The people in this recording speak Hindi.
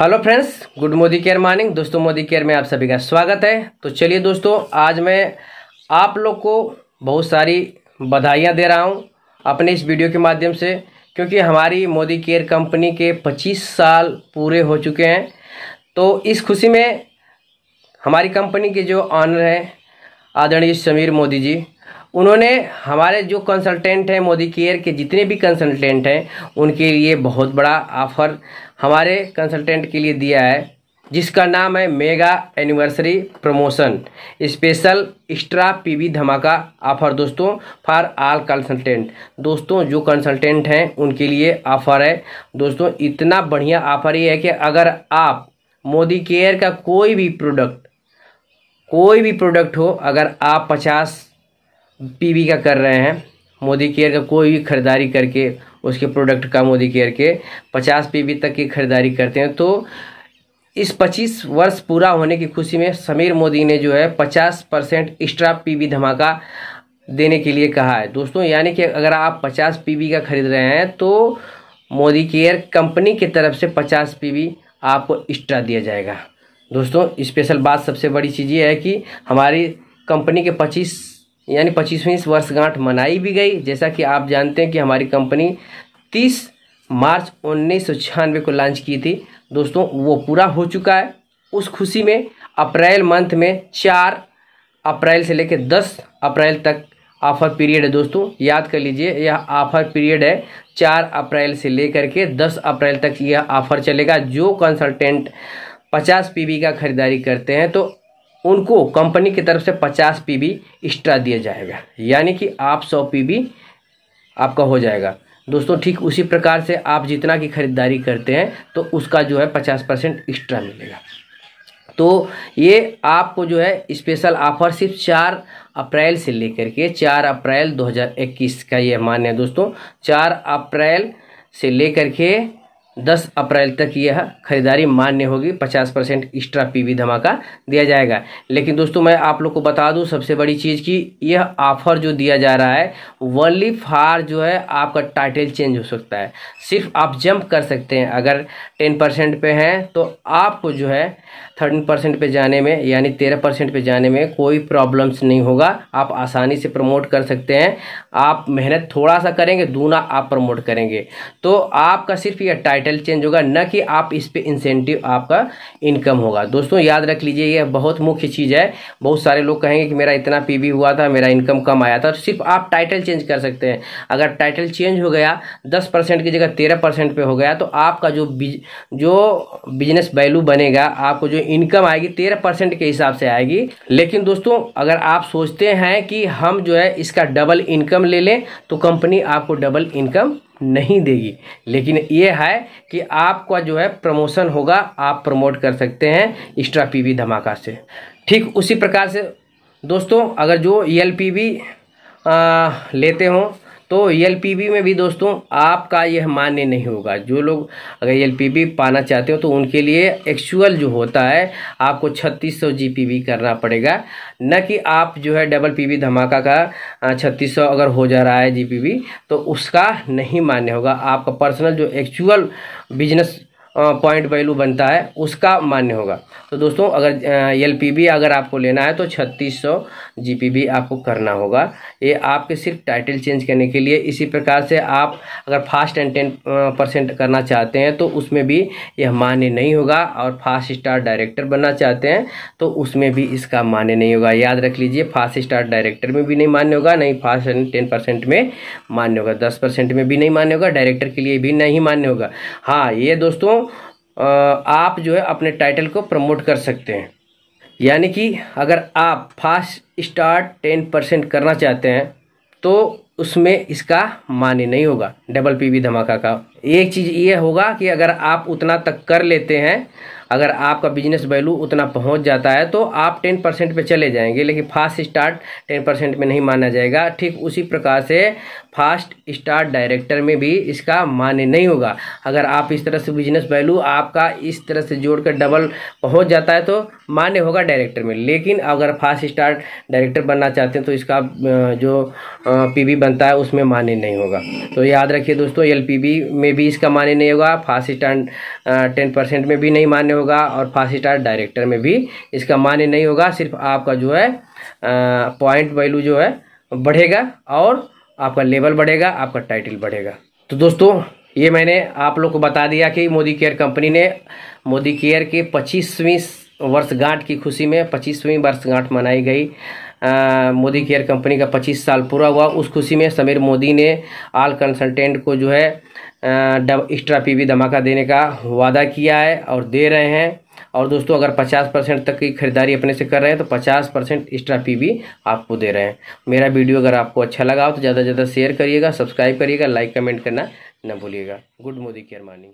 hello friends good Modicare morning दोस्तों मोदी केयर में आप सभी का स्वागत है तो चलिए दोस्तों आज मैं आप लोग को बहुत सारी बधाइयाँ दे रहा हूँ अपने इस वीडियो के माध्यम से क्योंकि हमारी मोदी केयर कंपनी के 25 साल पूरे हो चुके हैं तो इस खुशी में हमारी कंपनी के जो ऑनर हैं आदरणीय समीर मोदी जी उन्होंने हमारे जो कंसल्टेंट हैं मोदी केयर के जितने भी कंसल्टेंट हैं उनके लिए बहुत बड़ा ऑफर हमारे कंसल्टेंट के लिए दिया है जिसका नाम है mega anniversary promotion special extra PV धमाका ऑफर दोस्तों फॉर आल कंसल्टेंट दोस्तों जो कंसल्टेंट हैं उनके लिए ऑफर है दोस्तों इतना बढ़िया ऑफर ये है कि अगर आप मोदी केयर का कोई भी प्रोडक्ट कोई भी प्रोडक्ट हो अगर आप पचास पीवी का कर रहे हैं मोदी केयर का कोई भी खरीदारी करके उसके प्रोडक्ट का मोदी केयर के पचास पीवी तक की खरीदारी करते हैं तो इस 25 वर्ष पूरा होने की खुशी में समीर मोदी ने जो है 50 परसेंट एक्स्ट्रा पी धमाका देने के लिए कहा है दोस्तों यानी कि अगर आप 50 पीवी का खरीद रहे हैं तो मोदी केयर कंपनी की तरफ से 50 पीवी आपको एक्स्ट्रा दिया जाएगा दोस्तों स्पेशल बात सबसे बड़ी चीज़ ये है कि हमारी कंपनी के पच्चीस यानी पच्चीसवीं वर्षगांठ मनाई भी गई जैसा कि आप जानते हैं कि हमारी कंपनी तीस मार्च उन्नीस को लॉन्च की थी दोस्तों वो पूरा हो चुका है उस खुशी में अप्रैल मंथ में चार अप्रैल से लेकर दस अप्रैल तक ऑफर पीरियड है दोस्तों याद कर लीजिए यह ऑफर पीरियड है चार अप्रैल से लेकर के दस अप्रैल तक यह ऑफर चलेगा जो कंसल्टेंट पचास पीबी का खरीदारी करते हैं तो उनको कंपनी की तरफ से 50 पीबी एक्स्ट्रा दिया जाएगा यानी कि आप 100 पीबी आपका हो जाएगा दोस्तों ठीक उसी प्रकार से आप जितना की ख़रीदारी करते हैं तो उसका जो है पचास परसेंट एक्स्ट्रा मिलेगा तो ये आपको जो है स्पेशल ऑफर सिर्फ चार अप्रैल से लेकर के चार अप्रैल 2021 का ये मान्य है दोस्तों चार अप्रैल से लेकर के दस अप्रैल तक यह खरीदारी मान्य होगी पचास परसेंट एक्स्ट्रा वी धमाका दिया जाएगा लेकिन दोस्तों मैं आप लोग को बता दूं सबसे बड़ी चीज़ कि यह ऑफर जो दिया जा रहा है वर्ली फार जो है आपका टाइटल चेंज हो सकता है सिर्फ आप जंप कर सकते हैं अगर टेन परसेंट पे हैं तो आपको जो है थर्टीन परसेंट पर जाने में यानी तेरह परसेंट पर जाने में कोई प्रॉब्लम्स नहीं होगा आप आसानी से प्रमोट कर सकते हैं आप मेहनत थोड़ा सा करेंगे दूना आप प्रमोट करेंगे तो आपका सिर्फ यह टाइटल चेंज होगा न कि आप इस पर इंसेंटिव आपका इनकम होगा दोस्तों याद रख लीजिए यह बहुत मुख्य चीज़ है बहुत सारे लोग कहेंगे कि मेरा इतना पी हुआ था मेरा इनकम कम आया था तो सिर्फ आप टाइटल चेंज कर सकते हैं अगर टाइटल चेंज हो गया दस परसेंट की जगह तेरह परसेंट पर हो गया तो आपका जो बिज, जो बिजनेस वैल्यू बनेगा आपको जो इनकम आएगी तेरह परसेंट के हिसाब से आएगी लेकिन दोस्तों अगर आप सोचते हैं कि हम जो है इसका डबल इनकम ले लें तो कंपनी आपको डबल इनकम नहीं देगी लेकिन ये है कि आपका जो है प्रमोशन होगा आप प्रमोट कर सकते हैं एक्स्ट्रा पी धमाका से ठीक उसी प्रकार से दोस्तों अगर जो ई e लेते हों तो एल e में भी दोस्तों आपका यह मान्य नहीं होगा जो लोग अगर एल e पाना चाहते हो तो उनके लिए एक्चुअल जो होता है आपको छत्तीस सौ करना पड़ेगा न कि आप जो है डबल पी धमाका का छत्तीस अगर हो जा रहा है जी तो उसका नहीं मान्य होगा आपका पर्सनल जो एक्चुअल बिजनेस पॉइंट वैल्यू बनता है उसका मान्य होगा तो दोस्तों अगर एल अगर आपको लेना है तो छत्तीस सौ आपको करना होगा ये आपके सिर्फ टाइटल चेंज करने के लिए इसी प्रकार से आप अगर फास्ट एंड टेन परसेंट करना चाहते हैं तो उसमें भी यह मान्य नहीं होगा और फास्ट स्टार डायरेक्टर बनना चाहते हैं तो उसमें भी इसका मान्य नहीं होगा याद रख लीजिए फास्ट स्टार डायरेक्टर में भी नहीं मान्य होगा नहीं फास्ट एंड टेन परसेंट में मान्य होगा दस परसेंट में भी नहीं मान्य होगा डायरेक्टर के लिए भी नहीं मान्य होगा हाँ ये दोस्तों आप जो है अपने टाइटल को प्रमोट कर सकते हैं यानी कि अगर आप फास्ट स्टार्ट टेन परसेंट करना चाहते हैं तो उसमें इसका मान्य नहीं होगा डबल पीवी धमाका का एक चीज़ ये होगा कि अगर आप उतना तक कर लेते हैं अगर आपका बिजनेस वैल्यू उतना पहुंच जाता है तो आप टेन परसेंट पर चले जाएंगे लेकिन फास्ट स्टार्ट टेन परसेंट में नहीं माना जाएगा ठीक उसी प्रकार से फास्ट स्टार्ट डायरेक्टर में भी इसका मान्य नहीं होगा अगर आप इस तरह से बिजनेस वैल्यू आपका इस तरह से जोड़कर डबल पहुंच जाता है तो मान्य होगा डायरेक्टर में लेकिन अगर फास्ट स्टार्ट डायरेक्टर बनना चाहते हैं तो इसका जो पीबी बनता है उसमें मान्य नहीं होगा तो याद रखिए दोस्तों एलपीबी में भी इसका मान्य नहीं होगा फास्ट स्टार्ट टेन परसेंट में भी नहीं मान्य मान्य होगा और फास्ट स्टार डायरेक्टर में भी इसका मान्य नहीं होगा सिर्फ आपका जो है पॉइंट वैल्यू जो है बढ़ेगा और आपका लेवल बढ़ेगा आपका टाइटल बढ़ेगा तो दोस्तों ये मैंने आप लोग को बता दिया कि मोदी केयर कंपनी ने मोदी केयर के पच्चीसवीं वर्षगांठ की खुशी में पच्चीसवीं वर्षगांठ मनाई गई मोदी केयर कंपनी का 25 साल पूरा हुआ उस खुशी में समीर मोदी ने आल कंसल्टेंट को जो है डब एक्स्ट्रा पीवी धमाका देने का वादा किया है और दे रहे हैं और दोस्तों अगर 50 परसेंट तक की खरीदारी अपने से कर रहे हैं तो 50 परसेंट एक्स्ट्रा पी आपको दे रहे हैं मेरा वीडियो अगर आपको अच्छा लगा हो तो ज़्यादा से ज़्यादा शेयर करिएगा सब्सक्राइब करिएगा लाइक कमेंट करना न भूलिएगा गुड मोदी केयर मॉर्निंग